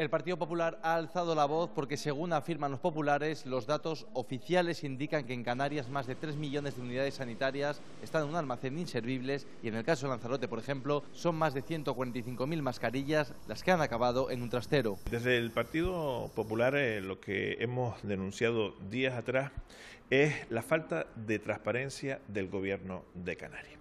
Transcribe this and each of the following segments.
El Partido Popular ha alzado la voz porque, según afirman los populares, los datos oficiales indican que en Canarias más de 3 millones de unidades sanitarias están en un almacén inservibles y, en el caso de Lanzarote, por ejemplo, son más de 145.000 mascarillas las que han acabado en un trastero. Desde el Partido Popular eh, lo que hemos denunciado días atrás es la falta de transparencia del Gobierno de Canarias.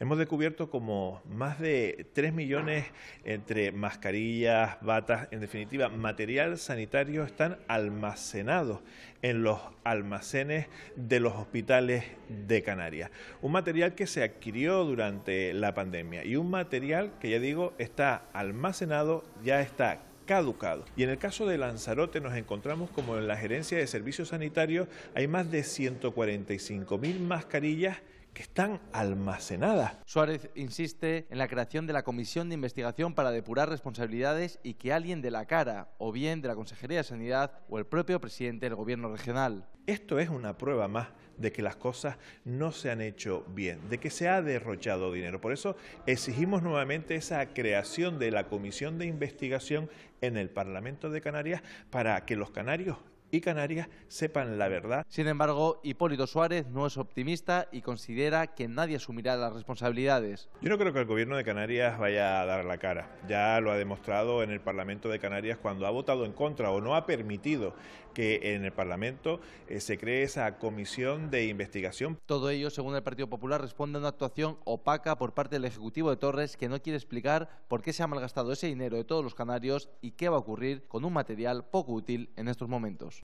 Hemos descubierto como más de 3 millones entre mascarillas, batas, en definitiva, material sanitario están almacenados en los almacenes de los hospitales de Canarias. Un material que se adquirió durante la pandemia y un material que ya digo está almacenado, ya está caducado. Y en el caso de Lanzarote nos encontramos como en la gerencia de servicios sanitarios hay más de 145.000 mascarillas están almacenadas. Suárez insiste en la creación de la comisión de investigación para depurar responsabilidades y que alguien de la cara, o bien de la Consejería de Sanidad o el propio presidente del Gobierno regional. Esto es una prueba más de que las cosas no se han hecho bien, de que se ha derrochado dinero. Por eso exigimos nuevamente esa creación de la comisión de investigación en el Parlamento de Canarias para que los canarios y Canarias sepan la verdad. Sin embargo, Hipólito Suárez no es optimista y considera que nadie asumirá las responsabilidades. Yo no creo que el gobierno de Canarias vaya a dar la cara. Ya lo ha demostrado en el Parlamento de Canarias cuando ha votado en contra o no ha permitido que en el Parlamento eh, se cree esa comisión de investigación. Todo ello, según el Partido Popular, responde a una actuación opaca por parte del Ejecutivo de Torres que no quiere explicar por qué se ha malgastado ese dinero de todos los canarios y qué va a ocurrir con un material poco útil en estos momentos.